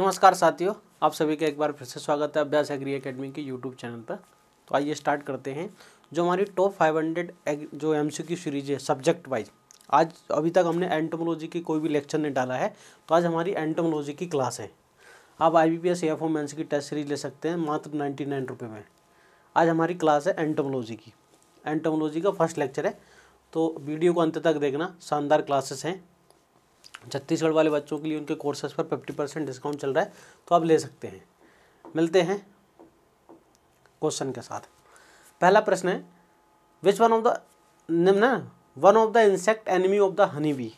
नमस्कार साथियों आप सभी का एक बार फिर से स्वागत है अभ्यास एग्री एकेडमी के यूट्यूब चैनल पर तो आइए स्टार्ट करते हैं जो हमारी टॉप फाइव हंड्रेड जो एम सी क्यू सीरीज है सब्जेक्ट वाइज आज अभी तक हमने एंटोमोलॉजी की कोई भी लेक्चर नहीं डाला है तो आज हमारी एंटोमोलॉजी की क्लास है आप I B P S F M की टेस्ट सीरीज ले सकते हैं मात्र नाइन्टी नाइन रुपये में आज हमारी क्लास है एंटोमोलॉजी की एंटोमोलॉजी का फर्स्ट लेक्चर है तो वीडियो को अंत तक देखना शानदार क्लासेस हैं छत्तीसगढ़ वाले बच्चों के लिए उनके कोर्सेज पर फिफ्टी परसेंट डिस्काउंट चल रहा है तो आप ले सकते हैं मिलते हैं क्वेश्चन के साथ पहला प्रश्न है विच वन ऑफ द निम्न one of the insect enemy of the honey bee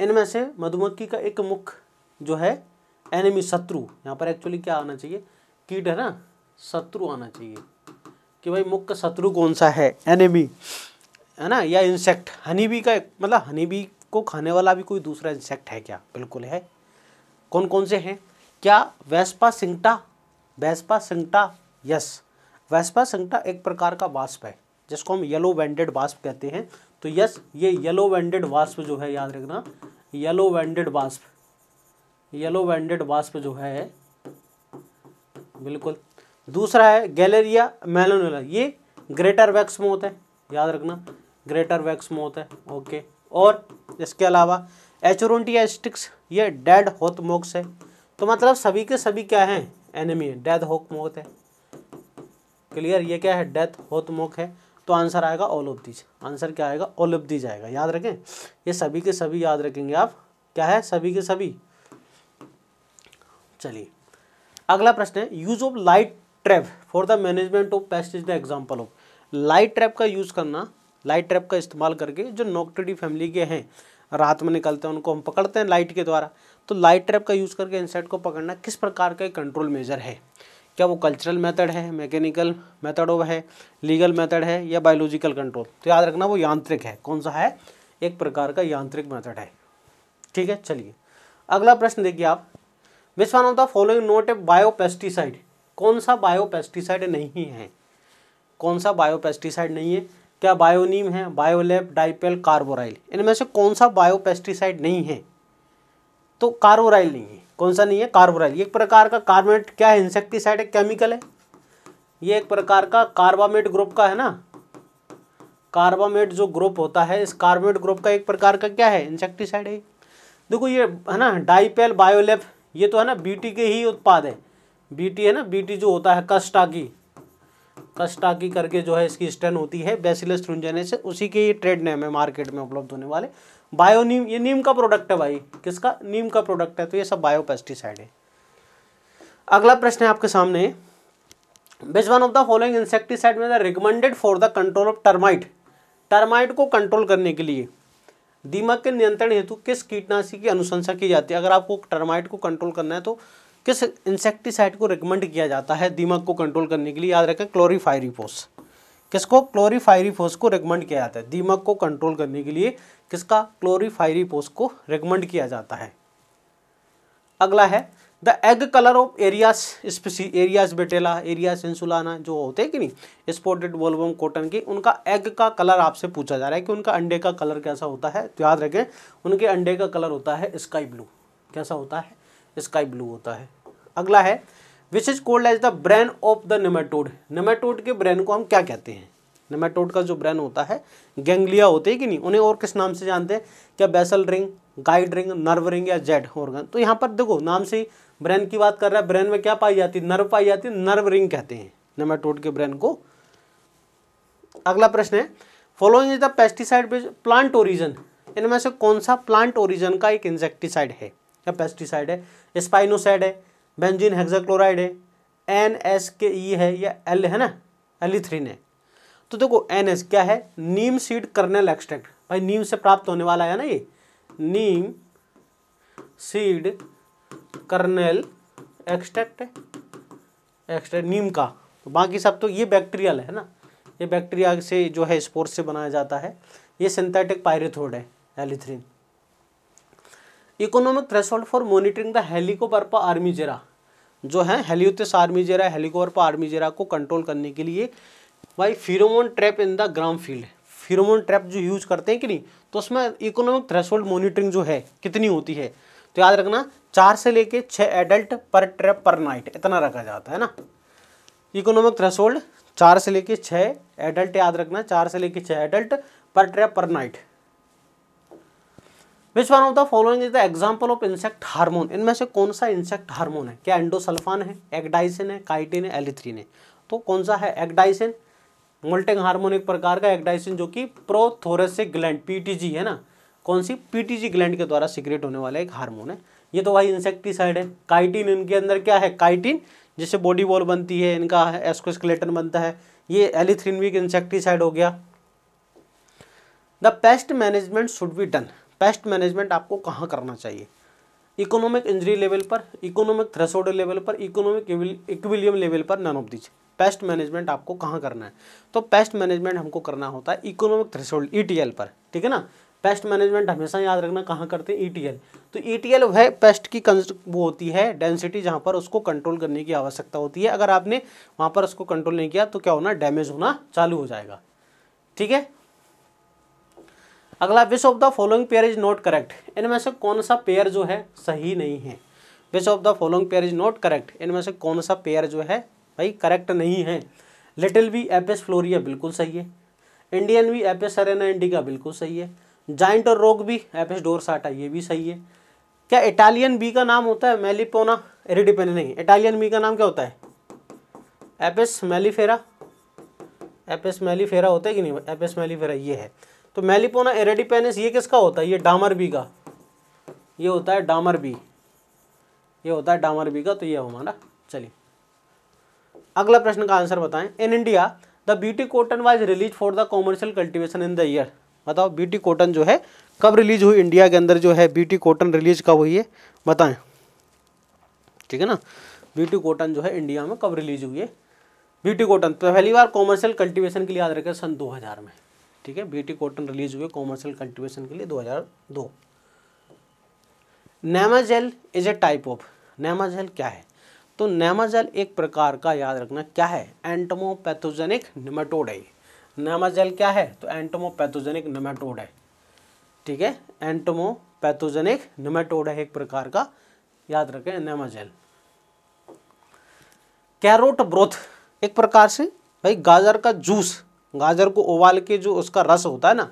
इनमें से मधुमक्खी का एक मुख्य जो है एनिमी शत्रु यहाँ पर एक्चुअली क्या आना चाहिए कीट है ना शत्रु आना चाहिए कि भाई मुख्य शत्रु कौन सा है एनिमी है ना या इंसेक्ट हनी बी का मतलब हनी बी को खाने वाला भी कोई दूसरा इंसेक्ट है क्या बिल्कुल है कौन कौन से हैं क्या वैस्पा सिंगटा वैस्पा सिंगटा यस वैस्पा सिंगटा एक प्रकार का वाष्प है जिसको हम येलो वेंडेड वाष्प कहते हैं तो यस ये येलो वेंडेड वाष्प जो है याद रखना yellow banded wasp yellow banded wasp जो है बिल्कुल दूसरा है गैलेरिया मेलोनोला ये ग्रेटर वैक्स में होता है याद रखना ग्रेटर वैक्स में होता है ओके और इसके अलावा एचोरोटिया ये डेड होथमोक्स है तो मतलब सभी के सभी क्या हैं एनिमी है डेथ मोक है क्लियर ये क्या है डेथ मोक है तो आंसर आएगा ऑल ऑफ दीज आंसर क्या आएगा ऑल ऑफ दीज आएगा याद रखें ये सभी के सभी याद रखेंगे आप क्या है सभी के सभी चलिए अगला प्रश्न है use of light trap for the management of pest is the example of light trap का यूज करना लाइट ट्रैप का इस्तेमाल करके जो नोकटडी फैमिली के हैं रात में निकलते हैं उनको हम पकड़ते हैं लाइट के द्वारा तो लाइट ट्रैप का यूज़ करके इंसेक्ट को पकड़ना किस प्रकार का कंट्रोल मेजर है क्या वो कल्चरल मेथड है मैकेनिकल मेथड ऑफ है लीगल मेथड है या बायोलॉजिकल कंट्रोल तो याद रखना वो यांत्रिक है कौन सा है एक प्रकार का यांत्रिक मेथड है ठीक है चलिए अगला प्रश्न देखिए आप which one of the following not a biopesticide कौन सा बायोपेस्टिसाइड नहीं है कौन सा बायोपेस्टिसाइड नहीं है क्या बायोनीम है बायोलेप डाइपेल कार्बोराइल इनमें से कौन सा बायोपेस्टिसाइड नहीं है तो कार्बोराइल नहीं है कौन सा नहीं है कार्बोराइल एक प्रकार का कार्बोनेट क्या है इंसेक्टिसाइड है केमिकल है ये एक प्रकार का कार्बामेट ग्रुप का है ना कार्बामेट जो ग्रुप होता है इस कार्बोनेट ग्रुप का एक प्रकार का क्या है इंसेक्टिसाइड है देखो ये है ना डाइपेल बायोलेप ये तो है ना बीटी के ही उत्पाद है बीटी है ना बीटी जो होता है कस्टा की कस्टाकी करके जो है इसकी स्टेन होती है बेसिलस से उसी के ये ट्रेड नेम है मार्केट में उपलब्ध होने वाले बायो नीम ये नीम का प्रोडक्ट है भाई किसका नीम का प्रोडक्ट है तो ये सब बायो पेस्टिसाइड है अगला प्रश्न है आपके सामने which one of the following insecticide में recommended for the control of termite termite को कंट्रोल करने के लिए दीमक के नियंत्रण हेतु किस कीटनाशी की अनुशंसा की जाती है अगर आपको टर्माइट को कंट्रोल करना है तो किस इंसेक्टिसाइड को रिकमेंड किया जाता है दीमक को कंट्रोल करने के लिए याद रखें क्लोरीफायरिफोस किसको क्लोरीफायरिफोस को रिकमेंड किया जाता है दीमक को कंट्रोल करने के लिए किसका क्लोरीफायरिफोस को रिकमेंड किया जाता है अगला है the egg colour of Earias species Earias vittella Earias insulana जो होते हैं कि नहीं स्पोटेड बोलबम कॉटन के उनका एग का कलर आपसे पूछा जा रहा है कि उनका अंडे का कलर कैसा होता है तो याद रखें उनके अंडे का कलर होता है स्काई ब्लू कैसा होता है स्काई ब्लू होता है अगला है which is called as the brain of the nematode nematode के ब्रेन को हम क्या कहते हैं निमेटोड का जो ब्रेन होता है गेंगलिया होते हैं कि नहीं उन्हें और किस नाम से जानते हैं क्या basal ring guide ring nerve ring या जेड ऑर्गन तो यहाँ पर देखो नाम से ब्रेन की बात कर रहा है ब्रेन में क्या पाई जाती है नर्व पाई जाती है नर्व रिंग कहते हैं निमेटोड के ब्रेन को अगला प्रश्न है following is the pesticide plant origin इनमें से कौन सा प्लांट ओरिजन का एक इंसेक्टिसाइड है या पेस्टिसाइड है स्पाइनोसाइड है बेंजीन हेक्साक्लोराइड है एन एस के ई है या एल है ना एलिथ्रीन e है तो देखो एन एस क्या है नीम सीड कर्नेल एक्सट्रैक्ट भाई नीम से प्राप्त होने वाला है ना ये neem seed kernel extract extract नीम का तो बाकी सब तो ये बैक्टीरियल है ना ये बैक्टीरिया से जो है स्पोर्स से बनाया जाता है ये सिंथेटिक पायरेथोड है allethrin economic threshold for monitoring the armigera जो है आर्मी जेरा आर्मीजेरा आर्मी जेरा को कंट्रोल करने के लिए भाई pheromone trap in the gram field pheromone trap जो यूज करते हैं कि नहीं तो उसमें इकोनॉमिक थ्रेशोल्ड मॉनिटरिंग जो है कितनी होती है तो याद रखना चार से लेके छः एडल्ट पर ट्रैप पर नाइट इतना रखा जाता है ना इकोनॉमिक थ्रेशोल्ड चार से लेके छः एडल्ट याद रखना चार से लेके छः एडल्ट पर ट्रैप पर night which one of the following is the example of insect hormone इनमें से कौन सा इंसेक्ट हार्मोन है क्या एंडोसल्फान है एक्डाइसिन है काइटिन है एलिथ्रीन है तो कौन सा है एक्डाइसिन मोल्टिंग हार्मोन एक प्रकार का एक्डाइसिन जो कि प्रोथोरेसिक ग्लैंड पीटीजी है ना कौन सी पीटीजी ग्लैंड के द्वारा सिक्रेट होने वाला एक हार्मोन है ये तो भाई इंसेक्टिसाइड है काइटिन इनके अंदर क्या है काइटिन जिससे बॉडी वॉल बनती है इनका एस्कोस्केलेटन बनता है ये एलिथ्रिन भी इंसेक्टिसाइड हो गया the pest management should be done pest management आपको कहाँ करना चाहिए इकोनॉमिक इंजरी लेवल पर इकोनॉमिक थ्रेसोड लेवल पर इकोनॉमिक इक्विलियम लेवल पर none of these pest management आपको कहाँ करना है तो पेस्ट मैनेजमेंट हमको करना होता है इकोनॉमिक थ्रेसोल्ड ई पर ठीक है ना पेस्ट मैनेजमेंट हमेशा याद रखना कहाँ करते हैं ई e तो ई e वह पेस्ट की वो होती है डेंसिटी जहाँ पर उसको कंट्रोल करने की आवश्यकता होती है अगर आपने वहाँ पर उसको कंट्रोल नहीं किया तो क्या होना डैमेज होना चालू हो जाएगा ठीक है अगला which of the following pair is not correct इनमें से कौन सा पेयर जो है सही नहीं है which of the following pair is not correct इनमें से कौन सा पेयर जो है भाई करेक्ट नहीं है लिटिल वी एप फ्लोरिया बिल्कुल सही है Indian bee Apis cerana indica बिल्कुल सही है जाइंट और रोग भी एपिस डोर डोरसाटा ये भी सही है क्या इटालियन बी का नाम होता है मेलिपोना एरिडिपेन नहीं इटालियन बी का नाम क्या होता है एपेस मेलीफेरा एपेस मेलीफेरा होता है कि नहीं एपेस मेलीफेरा ये है तो मेलिपोना एरेडिपेनिस ये किसका होता है ये डामर बी का ये होता है डामर बी ये होता है डामर बी का तो ये हमारा चलिए अगला प्रश्न का आंसर बताएं in India the BT cotton was released for the commercial cultivation in the year बताओ ब्यूटी कॉटन जो है कब रिलीज हुई इंडिया के अंदर जो है ब्यूटी कॉटन रिलीज कब हुई है बताएं ठीक है ना ब्यूटी कॉटन जो है इंडिया में कब रिलीज हुई है ब्यूटी कॉटन तो पहली बार कॉमर्शियल कल्टिवेशन के लिए याद रखें सन हजार में ठीक है बीटी कॉटन रिलीज हुए कॉमर्शियल कल्टिवेशन के लिए 2002 हजार दो Nemagel is a type of Nemagel क्या है तो नैमाजेल एक प्रकार का याद रखना क्या है एंटमोपैथोजेनिक निमेटोड है नैमाजेल क्या है तो एंटमोपैथोजेनिक निमेटोड है ठीक है एंटमोपैथोजेनिक निमेटोड है एक प्रकार का याद रखें नैमाजेल कैरोट ब्रोथ एक प्रकार से भाई गाजर का जूस गाजर को उबाल के जो उसका रस होता है ना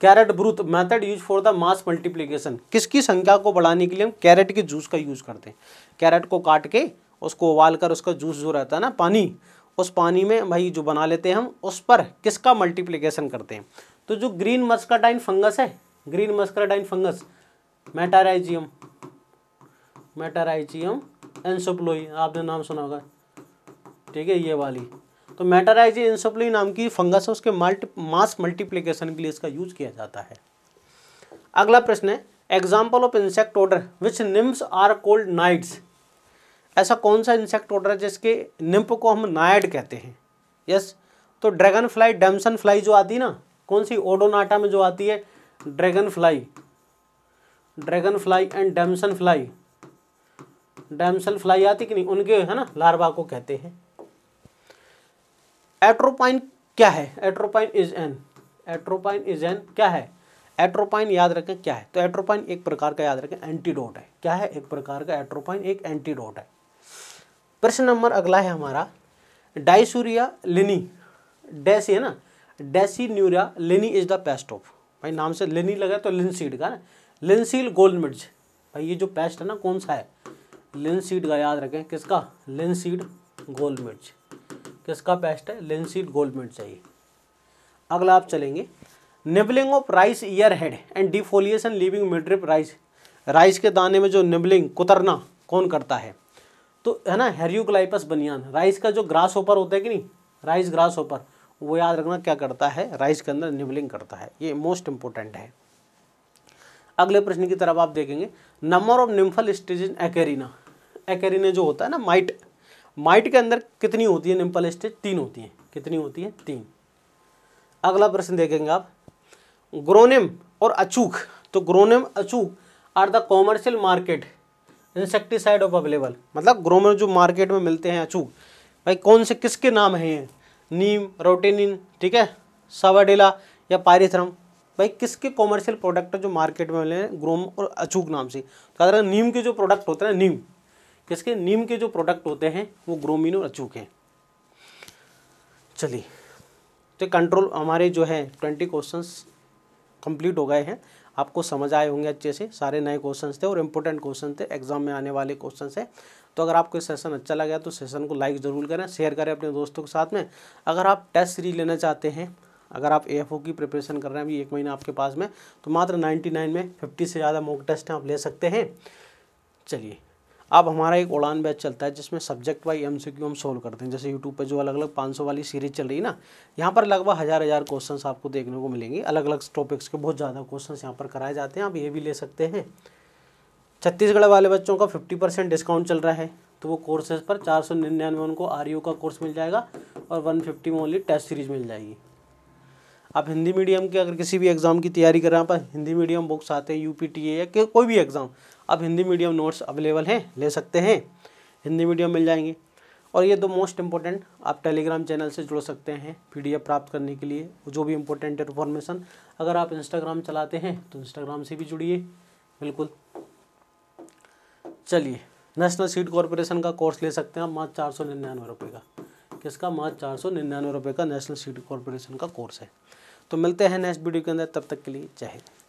carrot broth method use for the mass multiplication किसकी संख्या को बढ़ाने के लिए हम कैरेट के जूस का यूज़ करते हैं कैरेट को काट के उसको उबाल कर उसका जूस जो रहता है ना पानी उस पानी में भाई जो बना लेते हैं हम उस पर किसका मल्टीप्लीकेशन करते हैं तो जो ग्रीन मस्काटाइन फंगस है green muscardine fungus Metarhizium Metarhizium anisopliae आपने नाम सुना होगा ठीक है ये वाली तो मेटाराइजी इंसोपली नाम की फंगस है उसके मल्टी मास मल्टीप्लीकेशन के लिए इसका यूज किया जाता है अगला प्रश्न है example of insect order which nymphs are called naiads ऐसा कौन सा इंसेक्ट ऑर्डर है जिसके निम्प को हम नायड कहते हैं यस yes? तो ड्रैगन फ्लाई डेमसन फ्लाई जो आती है ना कौन सी ओडोनाटा में जो आती है dragonfly dragonfly and damselfly damselfly आती कि नहीं उनके है ना लार्वा को कहते हैं एट्रोपाइन क्या है atropine is an atropine is an क्या है एट्रोपाइन याद रखें क्या है तो एट्रोपाइन एक प्रकार का याद रखें एंटीडोट है क्या है एक प्रकार का एट्रोपाइन एक एंटीडोट है प्रश्न नंबर अगला है हमारा डाइसूरिया लिनी डेसी है ना डेसी न्यूरिया लिनी इज द पेस्ट ऑफ भाई नाम से लिनी लगा तो लिनसीड का ना लिनसील गोल्ड मिर्च भाई ये जो पेस्ट है ना कौन सा है लिनसीड का याद रखें किसका लिनसीड गोल्ड मिर्च किसका बेस्ट है लिनसीड गोल्डमेंट चाहिए अगला आप चलेंगे nibbling of rice ear head and defoliation leaving midrib rice rice के दाने में जो निबलिंग कुतरना कौन करता है तो है ना हेरियोग्लाइपस बनियान राइस का जो ग्रास ओपर होता है कि नहीं राइस ग्रास ओपर वो याद रखना क्या करता है राइस के अंदर निबलिंग करता है ये मोस्ट इंपॉर्टेंट है अगले प्रश्न की तरफ आप देखेंगे number of nymphal stage Acarina Acarina जो होता है ना माइट माइट के अंदर कितनी होती है निम्पल स्टेज तीन होती हैं कितनी होती है तीन अगला प्रश्न देखेंगे आप ग्रोनिम और अचूक तो Gronim Achook are the commercial market insecticide of available मतलब ग्रोमर जो मार्केट में मिलते हैं अचूक भाई कौन से किसके नाम हैं ये नीम रोटेनिन ठीक है सावाडेला या पायरेथ्रम भाई किसके कॉमर्शियल प्रोडक्ट जो मार्केट में मिले हैं ग्रोम और अचूक नाम से तो नीम के जो प्रोडक्ट होते हैं नीम किसके नीम के जो प्रोडक्ट होते हैं वो ग्रोमिन और अचूक हैं चलिए तो कंट्रोल हमारे जो है ट्वेंटी क्वेश्चन कंप्लीट हो गए हैं आपको समझ आए होंगे अच्छे से सारे नए क्वेश्चन थे और इम्पोर्टेंट क्वेश्चन थे एग्जाम में आने वाले क्वेश्चन है तो अगर आपको सेशन अच्छा लगा तो सेशन को लाइक ज़रूर करें शेयर करें अपने दोस्तों के साथ में अगर आप टेस्ट सीरीज लेना चाहते हैं अगर आप ए की प्रिपरेशन कर रहे हैं अभी एक महीना आपके पास में तो मात्र नाइन्टी में फिफ्टी से ज़्यादा मॉक टेस्ट हैं आप ले सकते हैं चलिए अब हमारा एक उड़ान बैच चलता है जिसमें subject wise M C Q हम सोल्व करते हैं जैसे यूट्यूब पे जो अलग अलग 500 वाली सीरीज चल रही है ना यहाँ पर लगभग हज़ार हज़ार क्वेश्चंस आपको देखने को मिलेंगे अलग अलग टॉपिक्स के बहुत ज़्यादा क्वेश्चंस यहाँ पर कराए जाते हैं आप ये भी ले सकते हैं छत्तीसगढ़ वाले बच्चों का फिफ्टी परसेंट डिस्काउंट चल रहा है तो वो कोर्सेज पर चार सौ निन्यानवे उनको आर e का कोर्स मिल जाएगा और वन फिफ्टी में ओनली टेस्ट सीरीज मिल जाएगी आप हिंदी मीडियम के अगर किसी भी एग्ज़ाम की तैयारी कर रहे हैं आप हिंदी मीडियम बुक्स आते हैं यू पी टी ए या कोई भी एग्ज़ाम आप हिंदी मीडियम नोट्स अवेलेबल हैं ले सकते हैं हिंदी मीडियम मिल जाएंगे और ये दो मोस्ट इंपॉर्टेंट आप टेलीग्राम चैनल से जुड़ सकते हैं पी प्राप्त करने के लिए जो भी इंपॉर्टेंट इन्फॉर्मेशन अगर आप इंस्टाग्राम चलाते हैं तो इंस्टाग्राम से भी जुड़िए बिल्कुल चलिए नेशनल सीड कॉरपोरेशन का कोर्स ले सकते हैं आप मात्र चार सौ निन्यानवे रुपये का किसका मात्र चार सौ निन्यानवे रुपये का नेशनल सीड कॉरपोरेशन का कोर्स है तो मिलते हैं नेक्स्ट वीडियो के अंदर तब तक के लिए चाहिए